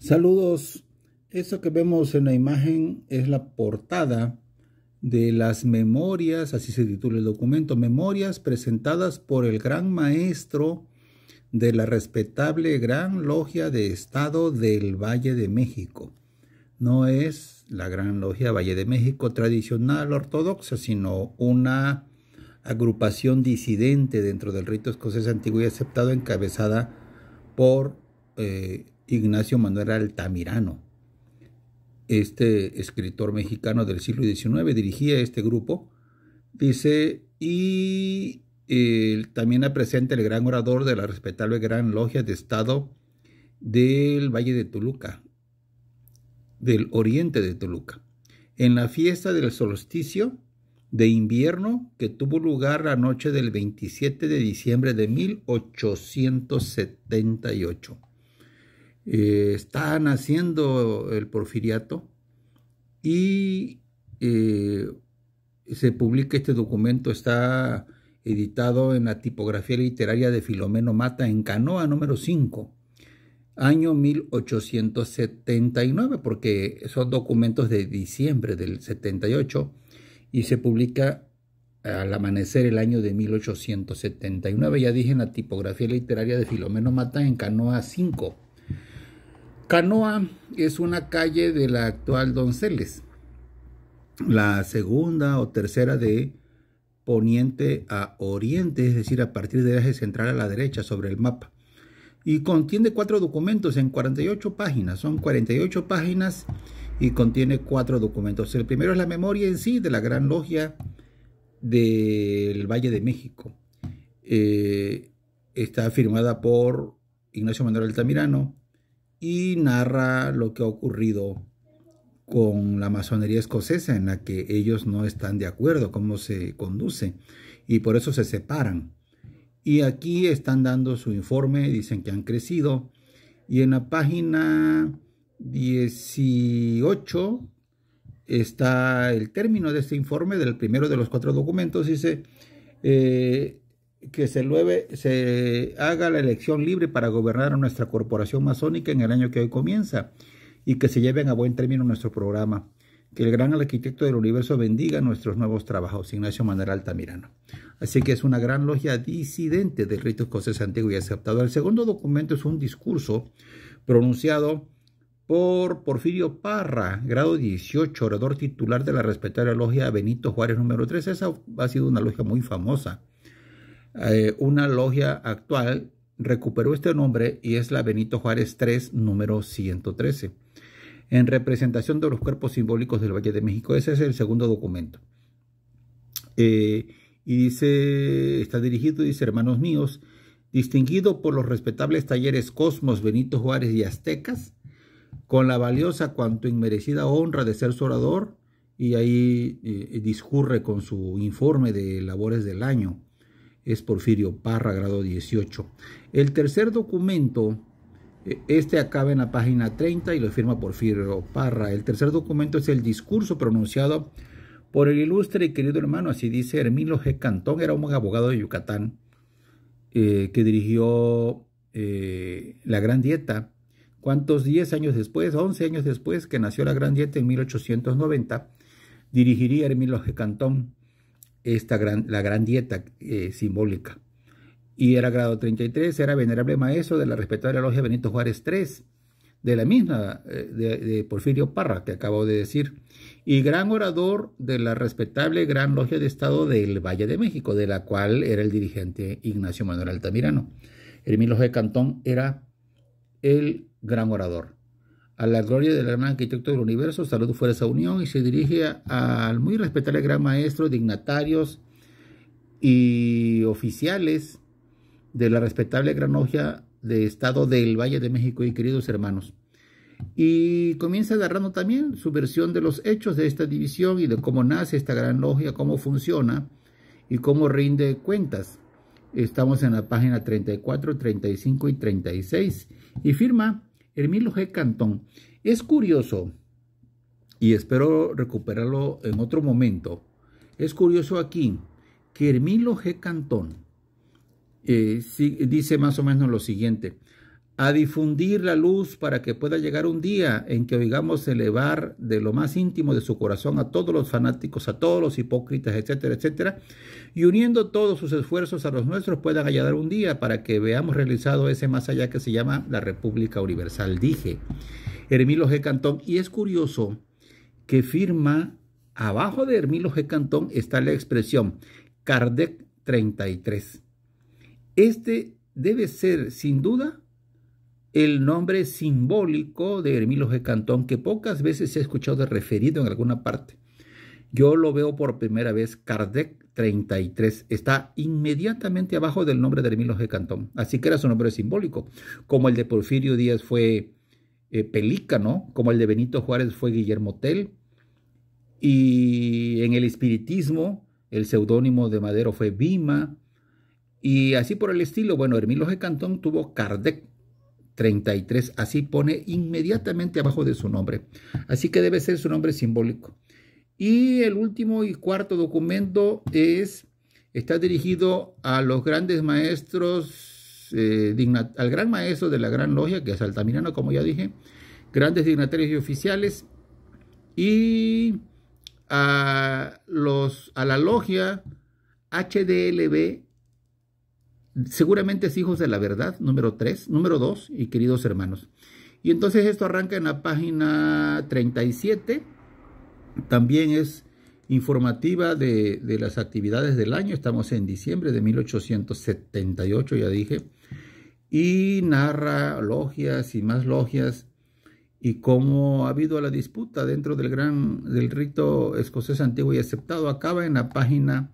Saludos. Eso que vemos en la imagen es la portada de las memorias, así se titula el documento, memorias presentadas por el gran maestro de la respetable Gran Logia de Estado del Valle de México. No es la Gran Logia Valle de México tradicional ortodoxa, sino una agrupación disidente dentro del rito escocés antiguo y aceptado encabezada por eh, Ignacio Manuel Altamirano. Este escritor mexicano del siglo XIX dirigía este grupo. Dice, y también también presente el gran orador de la respetable Gran Logia de Estado del Valle de Toluca, del oriente de Toluca. En la fiesta del solsticio de invierno que tuvo lugar la noche del 27 de diciembre de 1878. Eh, está naciendo el porfiriato y eh, se publica este documento, está editado en la tipografía literaria de Filomeno Mata en Canoa número 5, año 1879, porque son documentos de diciembre del 78 y se publica al amanecer el año de 1879, ya dije en la tipografía literaria de Filomeno Mata en Canoa 5. Canoa es una calle de la actual Donceles, la segunda o tercera de poniente a oriente, es decir, a partir del eje central a la derecha sobre el mapa. Y contiene cuatro documentos en 48 páginas, son 48 páginas y contiene cuatro documentos. El primero es la memoria en sí de la Gran Logia del Valle de México. Eh, está firmada por Ignacio Manuel Altamirano, y narra lo que ha ocurrido con la masonería escocesa en la que ellos no están de acuerdo cómo se conduce y por eso se separan. Y aquí están dando su informe, dicen que han crecido y en la página 18 está el término de este informe del primero de los cuatro documentos, dice eh, que se, haga la elección libre para gobernar a nuestra corporación masónica en el año que hoy comienza y que se lleven a buen término nuestro programa. Que el gran arquitecto del universo bendiga nuestros nuevos trabajos, Ignacio Manera Altamirano. Así que es una gran logia disidente del rito escocés antiguo y aceptado. El segundo documento es un discurso pronunciado por Porfirio Parra, grado 18, orador titular de la respetable logia Benito Juárez número 3. Esa ha sido una logia muy famosa eh, una logia actual recuperó este nombre y es la Benito Juárez 3, número 113, en representación de los cuerpos simbólicos del Valle de México. Ese es el segundo documento. Eh, y dice, está dirigido, dice, hermanos míos, distinguido por los respetables talleres Cosmos, Benito Juárez y Aztecas, con la valiosa cuanto inmerecida honra de ser su orador, y ahí eh, discurre con su informe de labores del año es Porfirio Parra, grado 18. El tercer documento, eh, este acaba en la página 30 y lo firma Porfirio Parra. El tercer documento es el discurso pronunciado por el ilustre y querido hermano, así dice Hermilo G. Cantón, era un abogado de Yucatán eh, que dirigió eh, la Gran Dieta. ¿Cuántos 10 años después, 11 años después que nació la Gran Dieta en 1890, dirigiría Hermilo G. Cantón? esta gran, la gran dieta eh, simbólica. Y era grado 33, era venerable maestro de la respetable logia Benito Juárez III, de la misma eh, de, Porfirio Parra, que acabo de decir, y gran orador de la respetable Gran Logia de Estado del Valle de México, de la cual era el dirigente Ignacio Manuel Altamirano. Hermílo de Cantón era el gran orador a la gloria del gran arquitecto del universo, salud fuera esa unión, y se dirige al muy respetable gran maestro, dignatarios y oficiales de la respetable gran logia de Estado del Valle de México y queridos hermanos. Y comienza agarrando también su versión de los hechos de esta división y de cómo nace esta gran logia, cómo funciona y cómo rinde cuentas. Estamos en la página 34, 35 y 36 y firma Hermilo G. Cantón. Es curioso, y espero recuperarlo en otro momento, es curioso aquí que Hermilo G. Cantón eh, dice más o menos lo siguiente a difundir la luz para que pueda llegar un día en que oigamos elevar de lo más íntimo de su corazón a todos los fanáticos, a todos los hipócritas, etcétera, etcétera, y uniendo todos sus esfuerzos a los nuestros puedan hallar un día para que veamos realizado ese más allá que se llama la República Universal, dije. Hermilo G. Cantón, y es curioso que firma, abajo de Hermilo G. Cantón está la expresión Kardec 33. Este debe ser, sin duda, el nombre simbólico de Hermilo G. Cantón, que pocas veces se ha escuchado referido en alguna parte. Yo lo veo por primera vez, Kardec 33. Está inmediatamente abajo del nombre de Hermilo G. Cantón. Así que era su nombre simbólico. Como el de Porfirio Díaz fue eh, Pelícano, como el de Benito Juárez fue Guillermo Tell. Y en el espiritismo, el seudónimo de Madero fue Bima. Y así por el estilo. Bueno, Hermilo G. Cantón tuvo Kardec 33. Así pone inmediatamente abajo de su nombre. Así que debe ser su nombre simbólico. Y el último y cuarto documento es, está dirigido a los grandes maestros, eh, al gran maestro de la Gran Logia, que es Altamirano, como ya dije, grandes dignatarios y oficiales, y a, los, a la logia HDLB seguramente es Hijos de la Verdad, número 3, número 2, y queridos hermanos. Y entonces esto arranca en la página 37, también es informativa de, de las actividades del año, estamos en diciembre de 1878, ya dije, y narra logias y más logias y cómo ha habido la disputa dentro del gran del rito escocés antiguo y aceptado acaba en la página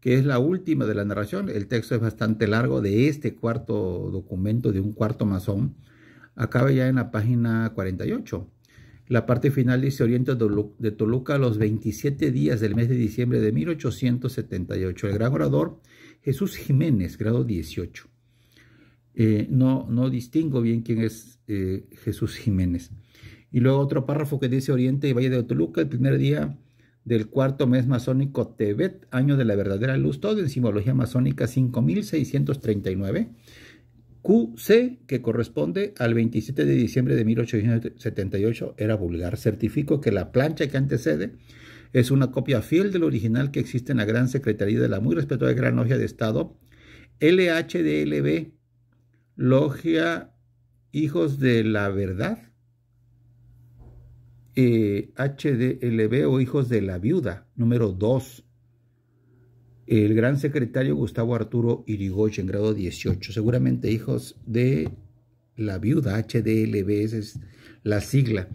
que es la última de la narración. El texto es bastante largo de este cuarto documento de un cuarto masón. Acaba ya en la página 48. La parte final dice Oriente de Toluca los 27 días del mes de diciembre de 1878. El gran orador Jesús Jiménez, grado 18. Eh, no, no distingo bien quién es eh, Jesús Jiménez. Y luego otro párrafo que dice Oriente y Valle de Toluca, el primer día del cuarto mes masónico Tebet, año de la verdadera luz, todo en simbología masónica 5639. QC, que corresponde al 27 de diciembre de 1878, era vulgar. Certifico que la plancha que antecede es una copia fiel del original que existe en la Gran Secretaría de la muy respetada Gran Logia de Estado, LHDLB, Logia Hijos de la Verdad, HDLB eh, o Hijos de la Viuda, número 2. El gran secretario Gustavo Arturo Irigoyen, grado 18. Seguramente Hijos de la Viuda, HDLB, esa es la sigla.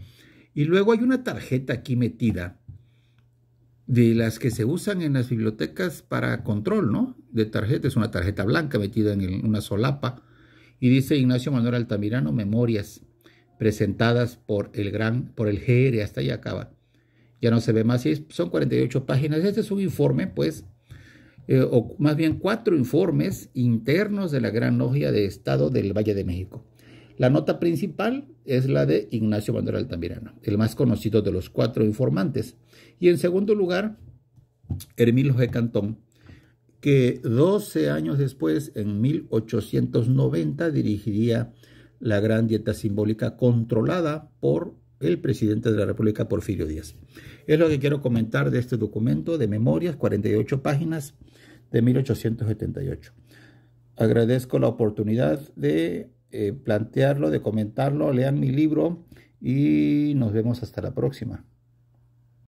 Y luego hay una tarjeta aquí metida de las que se usan en las bibliotecas para control, ¿no? De tarjeta, es una tarjeta blanca metida en una solapa. Y dice Ignacio Manuel Altamirano, Memorias presentadas por el gran, por el GR, hasta ahí acaba. Ya no se ve más, son 48 páginas. Este es un informe, pues, eh, o más bien cuatro informes internos de la Gran Logia de Estado del Valle de México. La nota principal es la de Ignacio Bandera Altamirano, el más conocido de los cuatro informantes. Y en segundo lugar, Hermilio G. Cantón, que 12 años después, en 1890, dirigiría la gran dieta simbólica controlada por el presidente de la República, Porfirio Díaz. Es lo que quiero comentar de este documento de memorias, 48 páginas de 1878. Agradezco la oportunidad de eh, plantearlo, de comentarlo. Lean mi libro y nos vemos hasta la próxima.